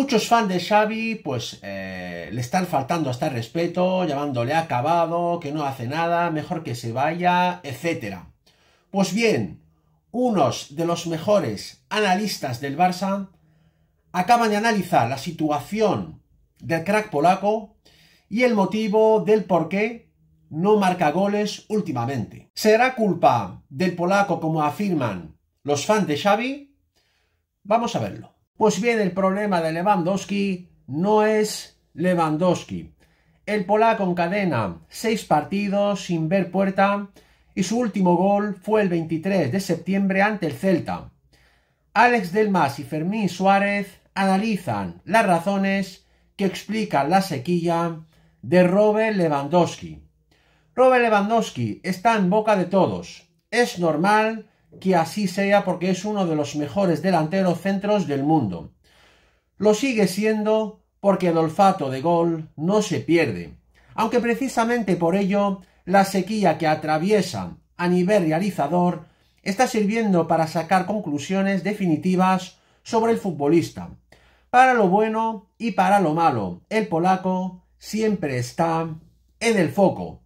Muchos fans de Xavi pues eh, le están faltando hasta el este respeto, llamándole acabado, que no hace nada, mejor que se vaya, etc. Pues bien, unos de los mejores analistas del Barça acaban de analizar la situación del crack polaco y el motivo del por qué no marca goles últimamente. ¿Será culpa del polaco como afirman los fans de Xavi? Vamos a verlo. Pues bien, el problema de Lewandowski no es Lewandowski. El polaco encadena seis partidos sin ver puerta y su último gol fue el 23 de septiembre ante el Celta. Alex Delmas y Fermín Suárez analizan las razones que explican la sequía de Robert Lewandowski. Robert Lewandowski está en boca de todos. Es normal que así sea porque es uno de los mejores delanteros centros del mundo. Lo sigue siendo porque el olfato de gol no se pierde, aunque precisamente por ello la sequía que atraviesa a nivel realizador está sirviendo para sacar conclusiones definitivas sobre el futbolista. Para lo bueno y para lo malo, el polaco siempre está en el foco.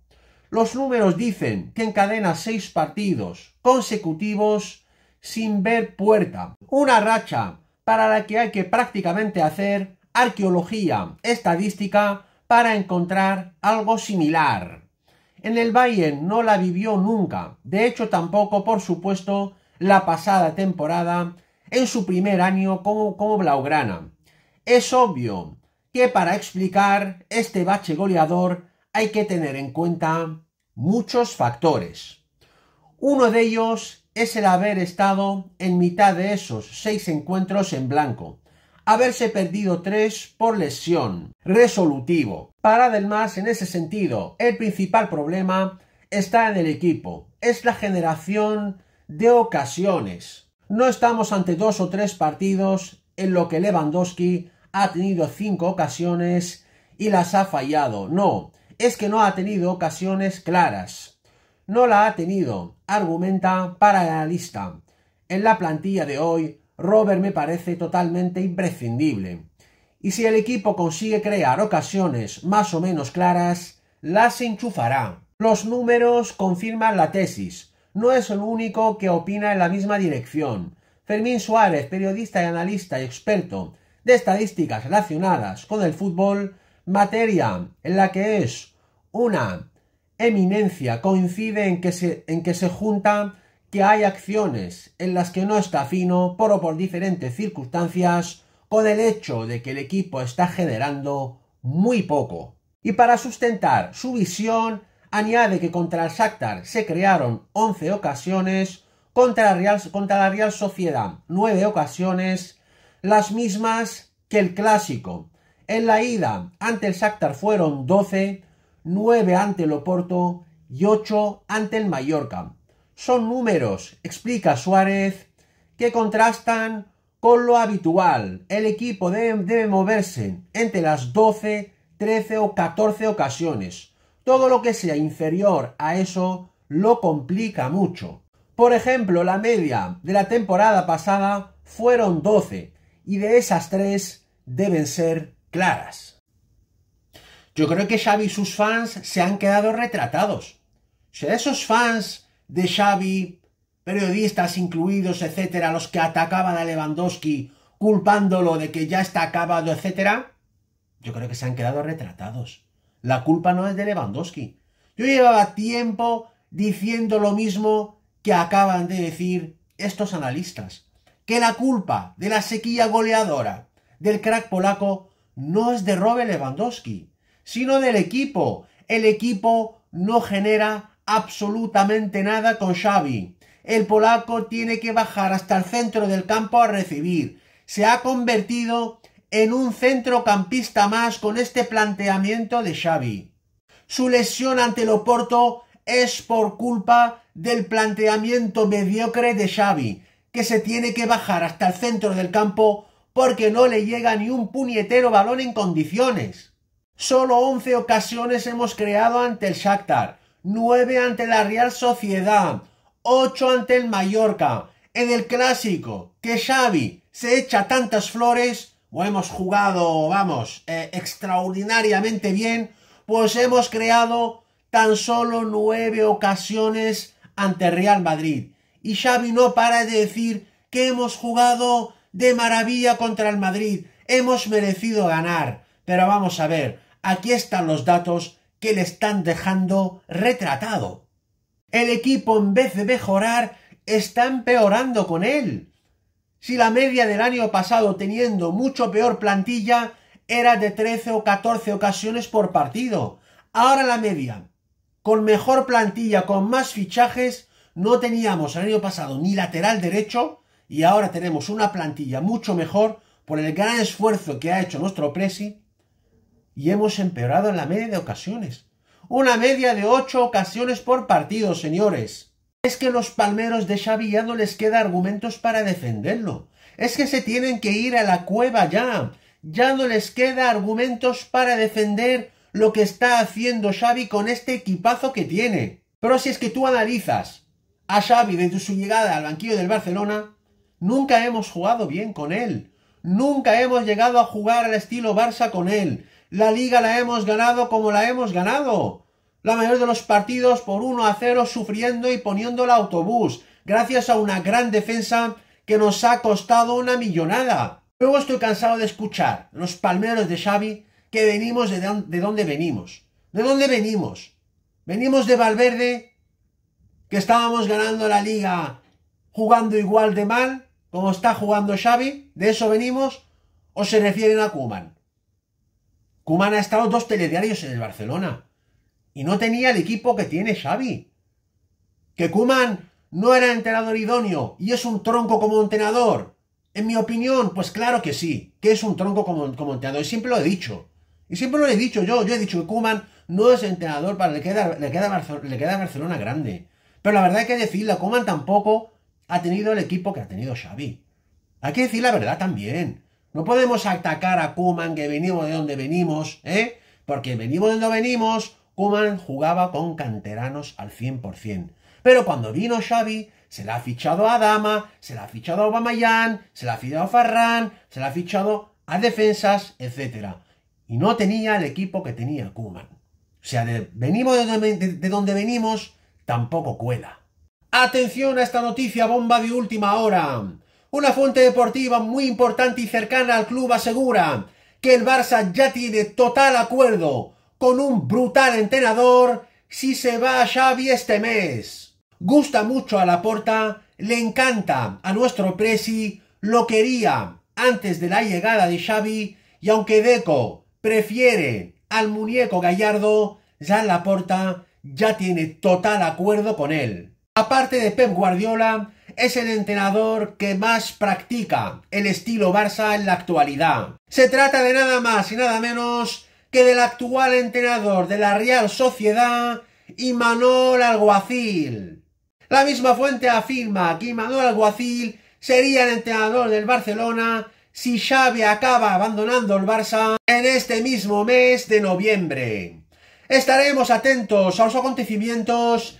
Los números dicen que encadena seis partidos consecutivos sin ver puerta. Una racha para la que hay que prácticamente hacer arqueología estadística para encontrar algo similar. En el Bayern no la vivió nunca, de hecho tampoco, por supuesto, la pasada temporada en su primer año como, como Blaugrana. Es obvio que para explicar este bache goleador hay que tener en cuenta muchos factores. Uno de ellos es el haber estado en mitad de esos seis encuentros en blanco, haberse perdido tres por lesión, resolutivo. Para además, en ese sentido, el principal problema está en el equipo, es la generación de ocasiones. No estamos ante dos o tres partidos en lo que Lewandowski ha tenido cinco ocasiones y las ha fallado. No, es que no ha tenido ocasiones claras. No la ha tenido, argumenta para la lista. En la plantilla de hoy, Robert me parece totalmente imprescindible. Y si el equipo consigue crear ocasiones más o menos claras, las enchufará. Los números confirman la tesis. No es el único que opina en la misma dirección. Fermín Suárez, periodista y analista y experto de estadísticas relacionadas con el fútbol, materia en la que es una eminencia coincide en que se, junta que que hay acciones en las que no está fino por o por diferentes circunstancias con el hecho de que el equipo está generando muy poco. Y para sustentar su visión, añade que contra el Shakhtar se crearon 11 ocasiones, contra la Real, Sociedad 9 ocasiones, las mismas que el clásico. En la ida ante el Shakhtar fueron 12, 9 ante el Oporto y 8 ante el Mallorca. Son números, explica Suárez, que contrastan con lo habitual. El equipo debe, moverse entre las 12, 13 o 14 ocasiones. Todo lo que sea inferior a eso lo complica mucho. Por ejemplo, la media de la temporada pasada fueron 12 y de esas tres deben ser claras. Yo creo que Xavi y sus fans se han quedado retratados. O esos fans de Xavi, periodistas incluidos, etcétera, los que atacaban a Lewandowski culpándolo de que ya está acabado, etcétera, yo creo que se han quedado retratados. La culpa no es de Lewandowski. Yo llevaba tiempo diciendo lo mismo que acaban de decir estos analistas, que la culpa de la sequía goleadora del crack polaco no es de Robert Lewandowski, sino del equipo. El equipo no genera absolutamente nada con Xavi. El polaco tiene que bajar hasta el centro del campo a recibir. Se ha convertido en un centrocampista más con este planteamiento de Xavi. Su lesión ante el Oporto es por culpa del planteamiento mediocre de Xavi, que se tiene que bajar hasta el centro del campo porque no le llega ni un puñetero balón en condiciones. Solo 11 ocasiones hemos creado ante el Shakhtar, 9 ante la Real Sociedad, 8 ante el Mallorca. En el clásico, que Xavi se echa tantas flores, o hemos jugado, vamos, eh, extraordinariamente bien, pues hemos creado tan solo 9 ocasiones ante Real Madrid. Y Xavi no para de decir que hemos jugado de maravilla contra el Madrid, hemos merecido ganar. Pero vamos a ver, Aquí están los datos que le están dejando retratado. El equipo en vez de mejorar está empeorando con él. Si la media del año pasado teniendo mucho peor plantilla era de 13 o 14 ocasiones por partido, ahora la media con mejor plantilla, con más fichajes, no teníamos el año pasado ni lateral derecho y ahora tenemos una plantilla mucho mejor por el gran esfuerzo que ha hecho nuestro Presi y hemos empeorado en la media de ocasiones. Una media de ocho ocasiones por partido, señores. Es que los palmeros de Xavi ya no les queda argumentos para defenderlo. Es que se tienen que ir a la cueva ya. Ya no les queda argumentos para defender lo que está haciendo Xavi con este equipazo que tiene. Pero si es que tú analizas a Xavi desde su llegada al banquillo del Barcelona, nunca hemos jugado bien con él. Nunca hemos llegado a jugar al estilo Barça con él. La liga la hemos ganado como la hemos ganado. La mayor de los partidos por 1 a 0 sufriendo y poniendo el autobús, gracias a una gran defensa que nos ha costado una millonada. Luego estoy cansado de escuchar los palmeros de Xavi que venimos de, donde dónde venimos. ¿De dónde venimos? Venimos de Valverde, que estábamos ganando la liga jugando igual de mal como está jugando Xavi, de eso venimos, o se refieren a Kuman. Kuman ha estado dos telediarios en el Barcelona. Y no tenía el equipo que tiene Xavi. Que Kuman no era entrenador idóneo y es un tronco como entrenador. En mi opinión, pues claro que sí, que es un tronco como, como entrenador. Y siempre lo he dicho. Y siempre lo he dicho yo. Yo he dicho que Kuman no es entrenador para le queda, le queda, Barcelona, Barcelona grande. Pero la verdad hay que decirlo, Kuman tampoco ha tenido el equipo que ha tenido Xavi. Hay que decir la verdad también. No podemos atacar a Kuman, que venimos de donde venimos, ¿eh? Porque venimos de donde venimos, Kuman jugaba con canteranos al 100%. Pero cuando vino Xavi, se le ha fichado a Dama, se le ha fichado a Obamayan, se le ha fichado a Farran, se le ha fichado a defensas, etc. Y no tenía el equipo que tenía Kuman. O sea, venimos de donde venimos, tampoco cuela. Atención a esta noticia bomba de última hora. Una fuente deportiva muy importante y cercana al club asegura que el Barça ya tiene total acuerdo con un brutal entrenador si se va a Xavi este mes. Gusta mucho a Laporta, le encanta a nuestro Presi, lo quería antes de la llegada de Xavi y aunque Deco prefiere al muñeco Gallardo, ya Laporta ya tiene total acuerdo con él. Aparte de Pep Guardiola, es el entrenador que más practica el estilo Barça en la actualidad. Se trata de nada más y nada menos que del actual entrenador de la Real Sociedad, Imanol Alguacil. La misma fuente afirma que Imanol Alguacil sería el entrenador del Barcelona si Xavi acaba abandonando el Barça en este mismo mes de noviembre. Estaremos atentos a los acontecimientos